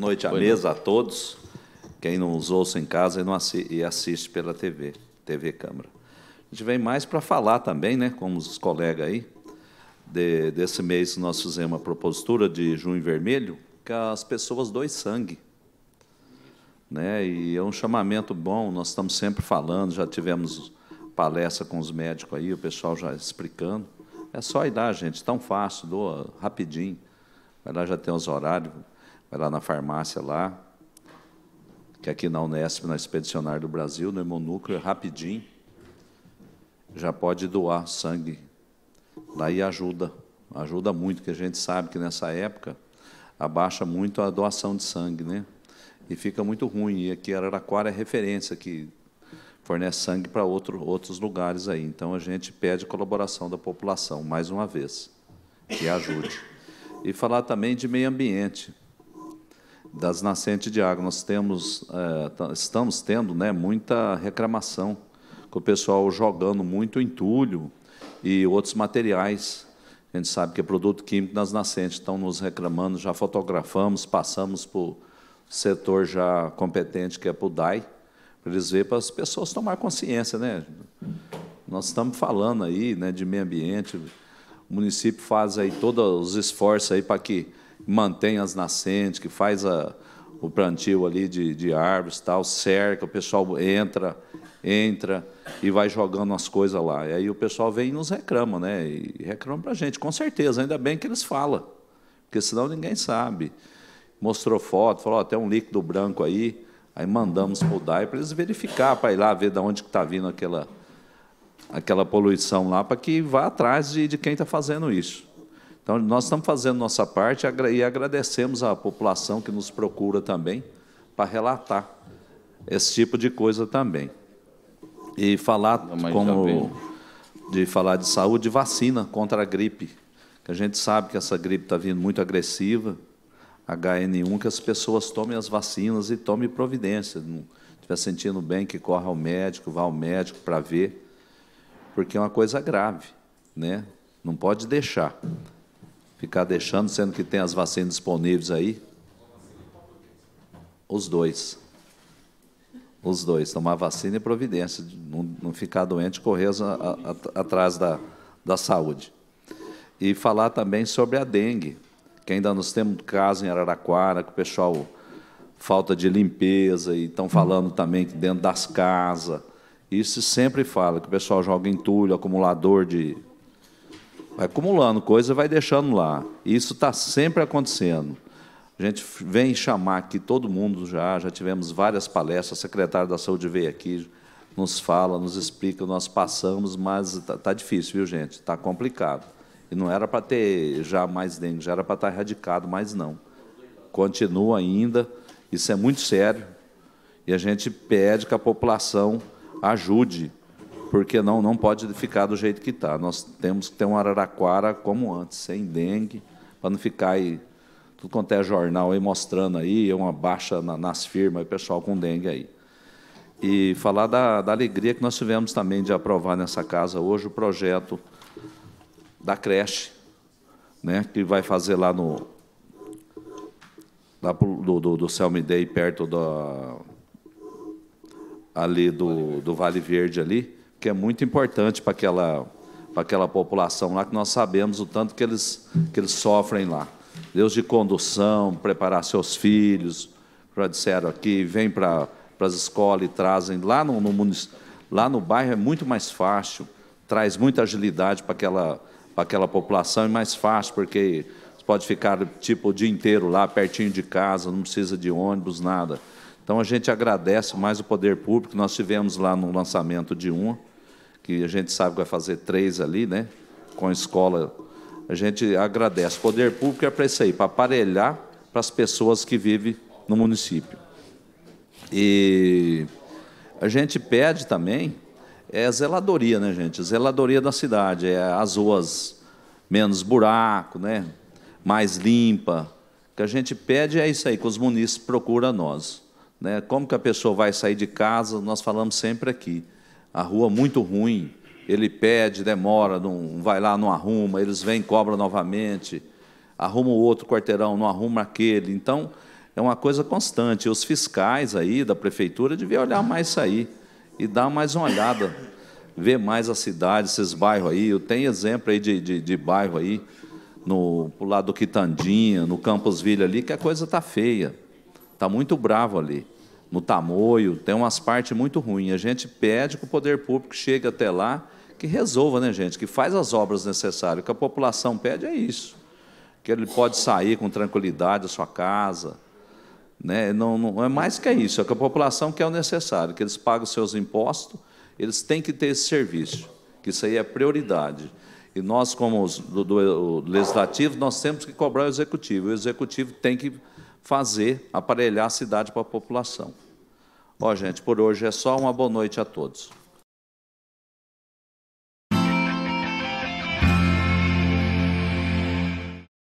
Boa noite à Boa né? mesa, noite. a todos. Quem não os ouça em casa e, assi e assiste pela TV, TV Câmara. A gente vem mais para falar também, né, como os colegas aí. De, desse mês nós fizemos uma propositura de junho vermelho, que é as pessoas doem sangue. Né? E é um chamamento bom, nós estamos sempre falando, já tivemos palestra com os médicos aí, o pessoal já explicando. É só ir lá, gente, tão fácil, doa rapidinho. Vai lá, já tem os horários. Vai lá na farmácia lá, que aqui na Unesp, na Expedicionária do Brasil, no Hemonúcleo, é rapidinho. Já pode doar sangue. Lá e ajuda. Ajuda muito, que a gente sabe que nessa época abaixa muito a doação de sangue, né? E fica muito ruim. E aqui Araraquara é referência, que fornece sangue para outro, outros lugares aí. Então a gente pede colaboração da população, mais uma vez, que ajude. E falar também de meio ambiente das nascentes de água. Nós temos, é, tá, estamos tendo né, muita reclamação, com o pessoal jogando muito entulho e outros materiais. A gente sabe que é produto químico nas nascentes, estão nos reclamando, já fotografamos, passamos para o setor já competente, que é para o DAI, para eles verem, para as pessoas tomar consciência. Né? Nós estamos falando aí né, de meio ambiente, o município faz aí todos os esforços aí para que mantém as nascentes, que faz a, o plantio ali de, de árvores, tal, cerca, o pessoal entra, entra e vai jogando as coisas lá. E aí o pessoal vem e nos reclama, né? E reclama para a gente, com certeza, ainda bem que eles falam, porque senão ninguém sabe. Mostrou foto, falou, oh, tem um líquido branco aí, aí mandamos mudar para eles verificar, para ir lá ver de onde está vindo aquela, aquela poluição lá, para que vá atrás de, de quem está fazendo isso. Então, nós estamos fazendo nossa parte e agradecemos à população que nos procura também para relatar esse tipo de coisa também. E falar como de falar de saúde, de vacina contra a gripe, que a gente sabe que essa gripe está vindo muito agressiva, HN1, que as pessoas tomem as vacinas e tomem providência. Não estiver sentindo bem, que corra ao médico, vá ao médico para ver, porque é uma coisa grave, né? Não pode deixar ficar deixando, sendo que tem as vacinas disponíveis aí? Os dois. Os dois, tomar vacina e é providência, não, não ficar doente, correr atrás da, da saúde. E falar também sobre a dengue, que ainda nós temos caso em Araraquara, que o pessoal falta de limpeza, e estão falando também que dentro das casas. Isso sempre fala, que o pessoal joga entulho, acumulador de vai acumulando coisa, vai deixando lá. Isso está sempre acontecendo. A gente vem chamar aqui todo mundo já, já tivemos várias palestras, a secretária da Saúde veio aqui, nos fala, nos explica, nós passamos, mas está tá difícil, viu, gente? Está complicado. E não era para ter já mais dengue, já era para estar tá erradicado, mas não. Continua ainda, isso é muito sério, e a gente pede que a população ajude porque não, não pode ficar do jeito que está. Nós temos que ter um Araraquara como antes, sem dengue, para não ficar aí, tudo quanto é jornal aí mostrando aí, uma baixa na, nas firmas, o pessoal com dengue aí. E falar da, da alegria que nós tivemos também de aprovar nessa casa hoje o projeto da creche, né, que vai fazer lá no lá do, do, do Selmidei, perto da ali do, do Vale Verde ali, que é muito importante para aquela, para aquela população lá, que nós sabemos o tanto que eles, que eles sofrem lá. Deus de condução, preparar seus filhos, já disseram aqui, vem para, para as escolas e trazem. Lá no, no, lá no bairro é muito mais fácil, traz muita agilidade para aquela, para aquela população, é mais fácil, porque pode ficar tipo o dia inteiro lá, pertinho de casa, não precisa de ônibus, nada. Então a gente agradece mais o poder público. Nós tivemos lá no lançamento de uma, que a gente sabe que vai fazer três ali, né? Com a escola. A gente agradece. poder público é para isso aí, para aparelhar para as pessoas que vivem no município. E a gente pede também é a zeladoria, né, gente? A zeladoria da cidade, é as ruas menos buraco, né? Mais limpa. O que a gente pede é isso aí, que os munícipes procuram nós. Né? Como que a pessoa vai sair de casa? Nós falamos sempre aqui a rua muito ruim. Ele pede, demora, não vai lá, não arruma, eles vêm, cobram novamente, arruma o outro quarteirão, não arruma aquele. Então, é uma coisa constante. Os fiscais aí da prefeitura deviam olhar mais isso aí e dar mais uma olhada, ver mais a cidade, esses bairros aí. Eu tenho exemplo aí de, de, de bairro aí, no pro lado do Quitandinha, no Campos Vila ali, que a coisa está feia. Está muito bravo ali no tamoio, tem umas partes muito ruins. A gente pede que o poder público chegue até lá, que resolva, né, gente? Que faz as obras necessárias. O que a população pede é isso. Que ele pode sair com tranquilidade da sua casa. Né? Não, não é mais que isso, é que a população quer é o necessário, que eles pagam os seus impostos, eles têm que ter esse serviço, que isso aí é prioridade. E nós, como os, do, do, legislativo, nós temos que cobrar o executivo. O executivo tem que fazer, aparelhar a cidade para a população. Ó, gente, por hoje é só. Uma boa noite a todos.